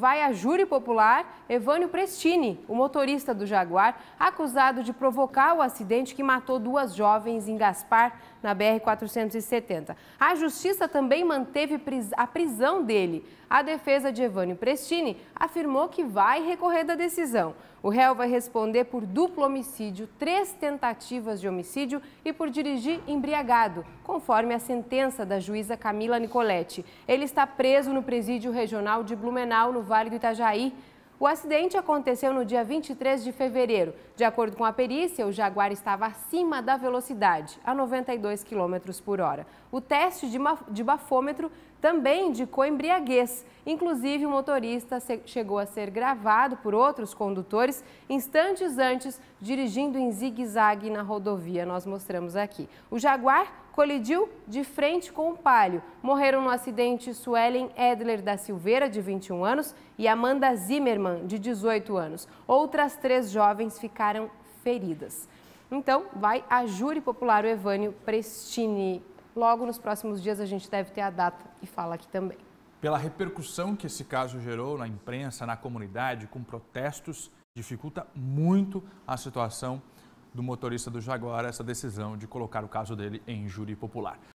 Vai a júri popular Evânio Prestini, o motorista do Jaguar, acusado de provocar o acidente que matou duas jovens em Gaspar, na BR-470. A justiça também manteve a prisão dele. A defesa de Evânio Prestini afirmou que vai recorrer da decisão. O réu vai responder por duplo homicídio, três tentativas de homicídio e por dirigir embriagado, conforme a sentença da juíza Camila Nicoletti. Ele está preso no presídio regional de Blumenau, no Vale do Itajaí. O acidente aconteceu no dia 23 de fevereiro. De acordo com a perícia, o Jaguar estava acima da velocidade, a 92 km por hora. O teste de bafômetro também indicou embriaguez. Inclusive, o motorista chegou a ser gravado por outros condutores instantes antes, dirigindo em zigue-zague na rodovia. Nós mostramos aqui. O Jaguar colidiu de frente com o Palio. Morreram no acidente Suelen Edler da Silveira, de 21 anos, e Amanda Zimmermann, de 18 anos. Outras três jovens ficaram feridas. Então, vai a júri popular o Evânio Prestini Logo, nos próximos dias, a gente deve ter a data e fala aqui também. Pela repercussão que esse caso gerou na imprensa, na comunidade, com protestos, dificulta muito a situação do motorista do Jaguar, essa decisão de colocar o caso dele em júri popular.